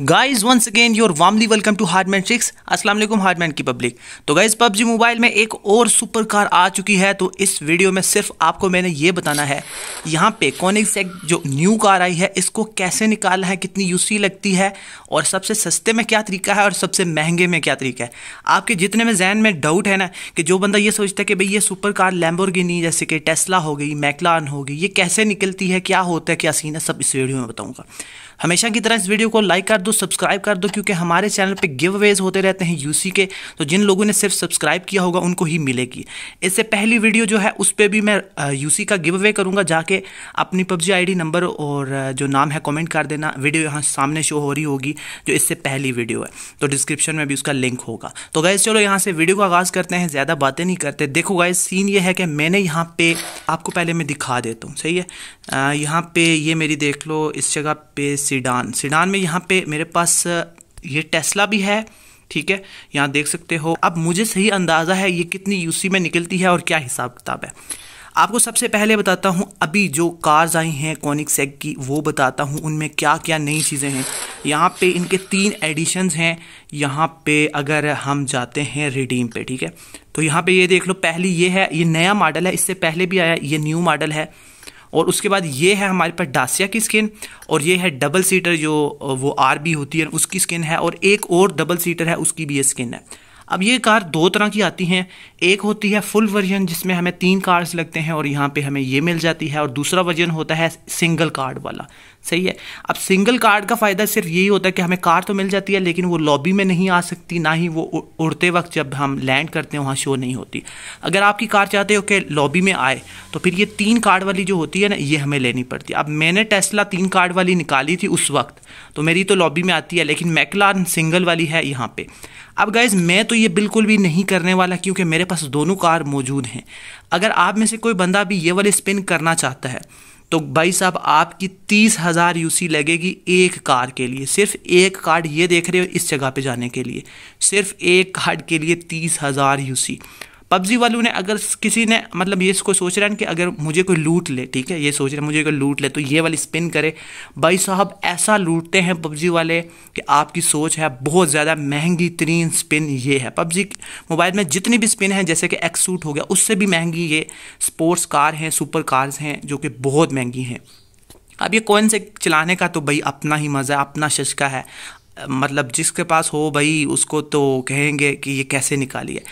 guys once again your warmly welcome to Hardman six वालेकुम Hardman की public तो guys PUBG mobile में एक और सुपर कार आ चुकी है तो इस वीडियो में सिर्फ आपको मैंने ये बताना है यहाँ पे कॉनिक सेक जो न्यू कार आई है इसको कैसे निकालना है कितनी यूसी लगती है और सबसे सस्ते में क्या तरीका है और सबसे महंगे में क्या तरीका है आपके जितने में जहन में डाउट है ना कि जो बंदा ये सोचता है कि भाई ये सुपर कार लैम्बोर्गिनी जैसे कि टेस्ला हो गई मैकलान हो गई ये कैसे निकलती है क्या होता है क्या सीन है सब इस वीडियो में बताऊँगा हमेशा की तरह इस वीडियो को लाइक कर दो सब्सक्राइब कर दो क्योंकि हमारे चैनल पे गिव अवेज होते रहते हैं यूसी के तो जिन लोगों ने सिर्फ सब्सक्राइब किया होगा उनको ही मिलेगी इससे पहली वीडियो जो है उस पर भी मैं यूसी का गिव अवे करूँगा जाके अपनी पबजी आई नंबर और जो नाम है कॉमेंट कर देना वीडियो यहाँ सामने शो हो रही होगी जो इससे पहली वीडियो है तो डिस्क्रिप्शन में भी उसका लिंक होगा तो गैस चलो यहाँ से वीडियो का आगाज़ करते हैं ज़्यादा बातें नहीं करते देखो गए सीन ये है कि मैंने यहाँ पे आपको पहले मैं दिखा देता हूँ सही है यहाँ पे ये मेरी देख लो इस जगह पे सीडान सीडान में यहाँ पे मेरे पास ये टेस्ला भी है ठीक है यहाँ देख सकते हो अब मुझे सही अंदाज़ा है ये कितनी यूसी में निकलती है और क्या हिसाब किताब है आपको सबसे पहले बताता हूँ अभी जो कार्स आई हैं कॉनिक सेग की वो बताता हूँ उनमें क्या क्या नई चीज़ें हैं यहाँ पे इनके तीन एडिशंस हैं यहाँ पे अगर हम जाते हैं रिडीम पे ठीक है तो यहाँ पे ये देख लो पहली ये है ये नया मॉडल है इससे पहले भी आया ये न्यू मॉडल है और उसके बाद ये है हमारे पास डासिया की स्किन और ये है डबल सीटर जो वो आर बी होती है उसकी स्किन है और एक और डबल सीटर है उसकी भी ये स्किन है अब ये कार दो तरह की आती हैं एक होती है फुल वर्जन जिसमें हमें तीन कार्ड्स लगते हैं और यहाँ पे हमें ये मिल जाती है और दूसरा वर्जन होता है सिंगल कार्ड वाला सही है अब सिंगल कार्ड का फ़ायदा सिर्फ यही होता है कि हमें कार तो मिल जाती है लेकिन वो लॉबी में नहीं आ सकती ना ही वो उड़ते वक्त जब हम लैंड करते हैं वहाँ शो नहीं होती अगर आपकी कार चाहते हो कि लॉबी में आए तो फिर ये तीन कार्ड वाली जो होती है ना ये हमें लेनी पड़ती है अब मैंने टेस्ला तीन कार्ड वाली निकाली थी उस वक्त तो मेरी तो लॉबी में आती है लेकिन मैकलान सिंगल वाली है यहाँ पर अब गाइज़ मैं तो ये बिल्कुल भी नहीं करने वाला क्योंकि मेरे पास दोनों कार मौजूद हैं अगर आप में से कोई बंदा भी ये वाली स्पिन करना चाहता है तो भाई साहब आपकी तीस हज़ार यू लगेगी एक कार के लिए सिर्फ एक कार्ड ये देख रहे हो इस जगह पे जाने के लिए सिर्फ एक कार्ड के लिए तीस हज़ार यू पबजी वालों ने अगर किसी ने मतलब ये इसको सोच रहा है कि अगर मुझे कोई लूट ले ठीक है ये सोच रहे मुझे कोई लूट ले तो ये वाली स्पिन करे भाई साहब ऐसा लूटते हैं पबजी वाले कि आपकी सोच है बहुत ज़्यादा महंगी तरीन स्पिन ये है पबजी मोबाइल में जितनी भी स्पिन है जैसे कि एक्सूट हो गया उससे भी महंगी ये स्पोर्ट्स कार हैं सुपर कार्स हैं जो कि बहुत महंगी हैं अब ये कौन से चलाने का तो भाई अपना ही मज़ा है अपना शशका है मतलब जिसके पास हो भाई उसको तो कहेंगे कि ये कैसे निकाली है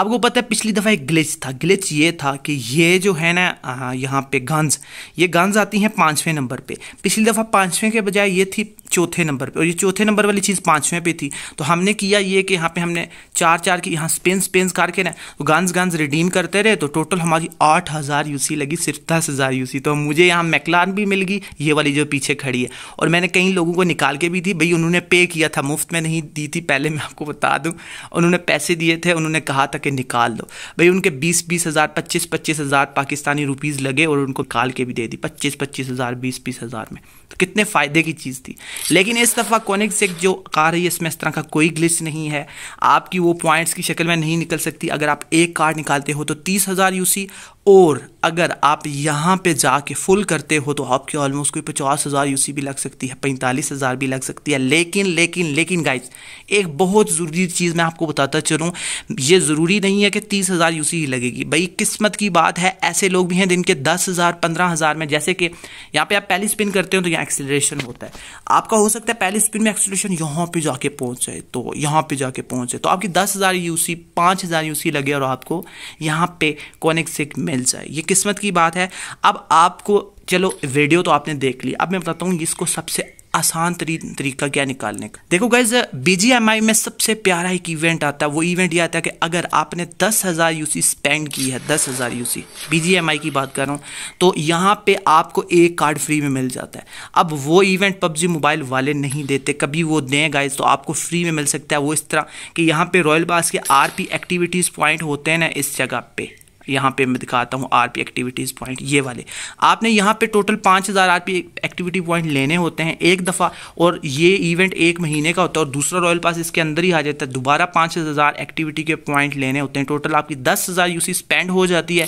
आपको पता है पिछली दफ़ा एक ग्लिच था ग्लिच ये था कि ये जो है ना हाँ, यहाँ पे गन्स ये गन्स आती हैं पाँचवें नंबर पे पिछली दफ़ा पाँचवें के बजाय ये थी चौथे नंबर पे और ये चौथे नंबर वाली चीज़ पाँचवें पे थी तो हमने किया ये कि यहाँ पे हमने चार चार की यहाँ स्पेन स्पेन्स करके ना तो गन्स गन्स रिडीम करते रहे तो टोटल हमारी आठ हज़ार यू लगी सिर्फ दस हज़ार यू तो मुझे यहाँ मैकलान भी मिल गई ये वाली जो पीछे खड़ी है और मैंने कई लोगों को निकाल के भी दी भाई उन्होंने पे किया था मुफ्त में नहीं दी थी पहले मैं आपको बता दूं उन्होंने पैसे दिए थे उन्होंने कहा था कि निकाल दो भाई उनके बीस बीस हज़ार पच्चीस पच्चीस हज़ार पाकिस्तानी रुपीज़ लगे और उनको काल के भी दे दी पच्चीस पच्चीस हज़ार बीस बीस हज़ार में तो कितने फ़ायदे की चीज़ थी लेकिन इस दफ़ा कॉनिक सेक जो कार रही है इसमें इस तरह का कोई ग्लिच नहीं है आपकी वो पॉइंट्स की शक्ल में नहीं निकल सकती अगर आप एक कार निकालते हो तो तीस हज़ार यूसी और अगर आप यहाँ पे जाके फुल करते हो तो आपके ऑलमोस्ट कोई पचास हज़ार यू भी लग सकती है पैंतालीस हज़ार भी लग सकती है लेकिन लेकिन लेकिन गाइस एक बहुत ज़रूरी चीज़ मैं आपको बताता चलूँ ये ज़रूरी नहीं है कि तीस हज़ार यू ही लगेगी भाई किस्मत की बात है ऐसे लोग भी हैं जिनके दस हज़ार पंद्रह हज़ार में जैसे कि यहाँ पर आप पहली स्पिन करते हो तो यहाँ एक्सेलेशन होता है आपका हो सकता है पहली स्पिन में एक्सेलेशन यहाँ पर जाके पहुँच जाए तो यहाँ पर जाके पहुँच जाए तो आपकी दस हज़ार यू सी लगे और आपको यहाँ पर कॉनिक सिक में मिल जाए ये किस्मत की बात है अब आपको चलो वीडियो तो आपने देख ली अब मैं बताता हूँ इसको सबसे आसान तरी, तरीका क्या निकालने का देखो गाइज बी में सबसे प्यारा एक इवेंट आता है वो इवेंट ये आता है कि अगर आपने दस हज़ार यूसी स्पेंड की है दस हज़ार यूसी बीजीएमआई की बात कर रहा हूँ तो यहाँ पे आपको एक कार्ड फ्री में मिल जाता है अब वो इवेंट पबजी मोबाइल वाले नहीं देते कभी वो दें गाइज तो आपको फ्री में मिल सकता है वो इस तरह कि यहाँ पर रॉयल बास के आर एक्टिविटीज़ पॉइंट होते हैं ना इस जगह पर यहाँ पे मैं दिखाता हूँ आर पी एक्टिविटीज़ पॉइंट ये वाले आपने यहाँ पे टोटल पाँच हज़ार आर पी एक्टिविटी पॉइंट लेने होते हैं एक दफ़ा और ये इवेंट एक महीने का होता है और दूसरा रॉयल पास इसके अंदर ही आ जाता है दोबारा पाँच हज़ार एक्टिविटी के पॉइंट लेने होते हैं टोटल आपकी दस हज़ार यू सी स्पेंड हो जाती है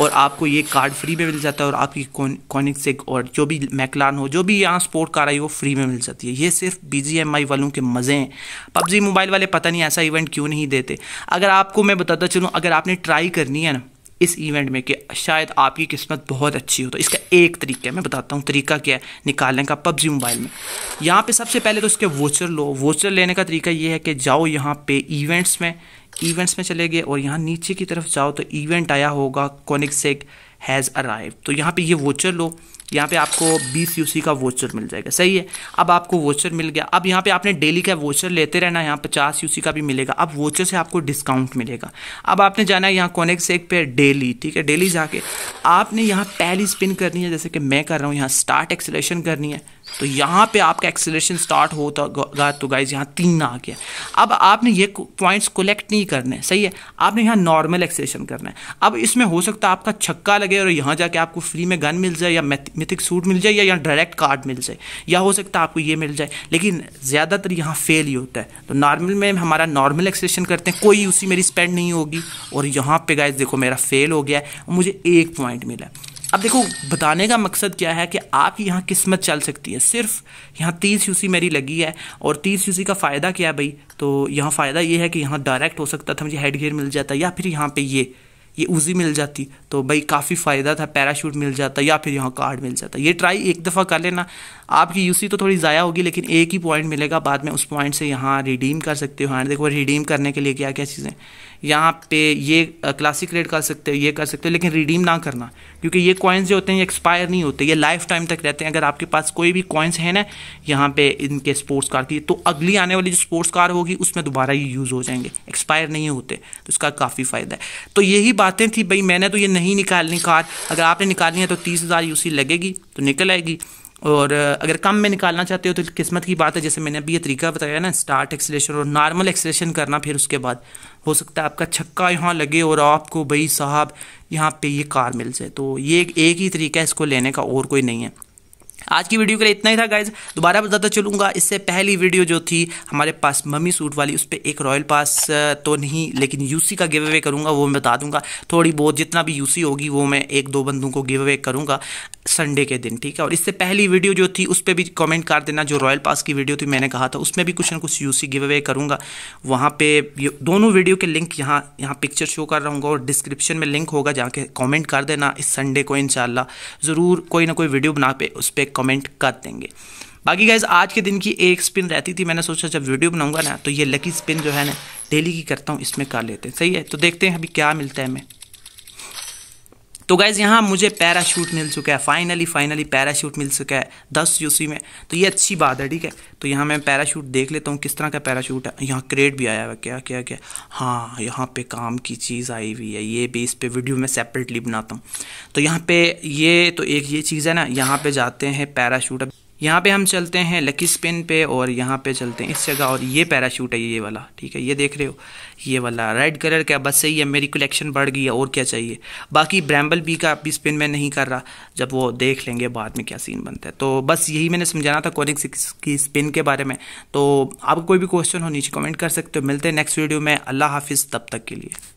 और आपको ये कार्ड फ्री में मिल जाता है और आपकी कॉनिक से और जो भी मैकलान हो जो भी यहाँ स्पोर्ट कार आई वो फ्री में मिल जाती है ये सिर्फ बी जी एम आई वालों के मज़े हैं पबजी मोबाइल वाले पता नहीं ऐसा इवेंट क्यों नहीं देते अगर आपको मैं बताता चलूँ अगर आपने ट्राई करनी है ना इस इवेंट में कि शायद आपकी किस्मत बहुत अच्छी हो तो इसका एक तरीका है मैं बताता हूँ तरीका क्या है निकालने का पबजी मोबाइल में यहाँ पे सबसे पहले तो इसके वोचर लो वोचर लेने का तरीका ये है कि जाओ यहाँ पे इवेंट्स में इवेंट्स में चले गए और यहाँ नीचे की तरफ जाओ तो इवेंट आया होगा कॉनिक हैज़ अराइव तो यहाँ पे ये वोचर लो यहाँ पे आपको बीस सी का वोचर मिल जाएगा सही है अब आपको वोचर मिल गया अब यहाँ पे आपने डेली का वोचर लेते रहना यहाँ पचास सी का भी मिलेगा अब वोचर से आपको डिस्काउंट मिलेगा अब आपने जाना है यहाँ कॉनेक्ट एक पे डेली ठीक है डेली जाके आपने यहाँ पहली स्पिन करनी है जैसे कि मैं कर रहा हूँ यहाँ स्टार्ट एक्सेलेशन करनी है तो यहाँ पे आपका एक्सेलेशन स्टार्ट होता तो गाइज यहाँ तीन आ गया अब आपने ये पॉइंट्स कलेक्ट नहीं करने सही है आपने यहाँ नॉर्मल एक्सेलेशन करना है अब इसमें हो सकता है आपका छक्का लगे और यहाँ जाके आपको फ्री में गन मिल जाए या मिथिक सूट मिल जाए या यहाँ डायरेक्ट कार्ड मिल जाए या हो सकता है आपको ये मिल जाए लेकिन ज़्यादातर यहाँ फेल ही होता है तो नॉर्मल में हमारा नॉर्मल एक्सेलेशन करते हैं कोई उसी मेरी स्पेंड नहीं होगी और यहाँ पर गाइज देखो मेरा फेल हो गया मुझे एक पॉइंट पॉइंट मिला अब देखो बताने का मकसद क्या है कि आपकी यहाँ किस्मत चल सकती है सिर्फ यहाँ तीस यूसी मेरी लगी है और तीस यूसी का फ़ायदा क्या है भाई तो यहाँ फ़ायदा ये है कि यहाँ डायरेक्ट हो सकता था मुझे हेड गेयर मिल जाता या फिर यहाँ पे ये ये उजी मिल जाती तो भाई काफ़ी फ़ायदा था पैराशूट मिल जाता या फिर यहाँ कार्ड मिल जाता ये ट्राई एक दफ़ा कर लेना आपकी यूसी तो थोड़ी ज़ाया होगी लेकिन एक ही पॉइंट मिलेगा बाद में उस पॉइंट से यहाँ रिडीम कर सकते हो हाँ देखो रिडीम करने के लिए क्या क्या चीज़ें यहाँ पे ये क्लासिक रेट कर सकते हो ये कर सकते हो लेकिन रिडीम ना करना क्योंकि ये कॉइन्स जो होते हैं ये एक्सपायर नहीं होते ये लाइफ टाइम तक रहते हैं अगर आपके पास कोई भी कॉइन्स हैं ना यहाँ पे इनके स्पोर्ट्स कार की तो अगली आने वाली जो स्पोर्ट्स कार होगी उसमें दोबारा ये यूज़ हो जाएंगे एक्सपायर नहीं होते तो इसका काफ़ी फ़ायदा है तो यही बातें थी भाई मैंने तो ये नहीं निकालनी कार अगर आपने निकालनी है तो तीस हज़ार लगेगी तो निकल आएगी और अगर कम में निकालना चाहते हो तो किस्मत की बात है जैसे मैंने अभी ये तरीका बताया ना स्टार्ट एक्सलेशन और नॉर्मल एक्सलेशन करना फिर उसके बाद हो सकता है आपका छक्का यहाँ लगे और आपको भाई साहब यहाँ पे ये कार मिल जाए तो ये एक ही तरीका है इसको लेने का और कोई नहीं है आज की वीडियो के लिए इतना ही था गाइज दोबारा बताता चलूँगा इससे पहली वीडियो जो थी हमारे पास मम्मी सूट वाली उस पर एक रॉयल पास तो नहीं लेकिन यूसी का गिव अवे करूँगा वो मैं बता दूंगा थोड़ी बहुत जितना भी यूसी होगी वो मैं एक दो बंदों को गिव अवे करूँगा संडे के दिन ठीक है और इससे पहली वीडियो जो थी उस पर भी कमेंट कर देना जो रॉयल पास की वीडियो थी मैंने कहा था उसमें भी कुछ ना कुछ यूसी गिव अवे करूँगा वहाँ पे दोनों वीडियो के लिंक यहाँ यहाँ पिक्चर शो कर रहा हूँ और डिस्क्रिप्शन में लिंक होगा जाके कमेंट कर देना इस संडे को इनशाला ज़रूर कोई ना कोई वीडियो बना पे उस पर कमेंट कर देंगे बाकी गाइज आज के दिन की एक स्पिन रहती थी मैंने सोचा जब वीडियो बनाऊंगा ना तो ये लकी स्पिन जो है ना डेली की करता हूँ इसमें कर लेते हैं सही है तो देखते हैं अभी क्या मिलता है हमें तो गाइज़ यहाँ मुझे पैराशूट मिल चुका है फाइनली फाइनली पैराशूट मिल चुका है दस यूसी में तो ये अच्छी बात है ठीक है तो यहाँ मैं पैराशूट देख लेता हूँ किस तरह का पैराशूट है यहाँ क्रेट भी आया हुआ क्या क्या क्या हाँ यहाँ पे काम की चीज़ आई हुई है ये भी इस पर वीडियो मैं सेपरेटली बनाता हूँ तो यहाँ पे ये तो एक ये चीज़ है ना यहाँ पे जाते हैं पैराशूट यहाँ पे हम चलते हैं लकी स्पिन पे और यहाँ पे चलते हैं इस जगह और ये पैराशूट है ये वाला ठीक है ये देख रहे हो ये वाला रेड कलर का बस सही है मेरी कलेक्शन बढ़ गई है और क्या चाहिए बाकी ब्रैम्बल बी का अभी स्पिन मैं नहीं कर रहा जब वो देख लेंगे बाद में क्या सीन बनता है तो बस यही मैंने समझाना था कोनिक सिक्स की स्पिन के बारे में तो आप कोई भी क्वेश्चन हो नीचे कमेंट कर सकते हो मिलते हैं नेक्स्ट वीडियो में अल्लाह हाफिज़ तब तक के लिए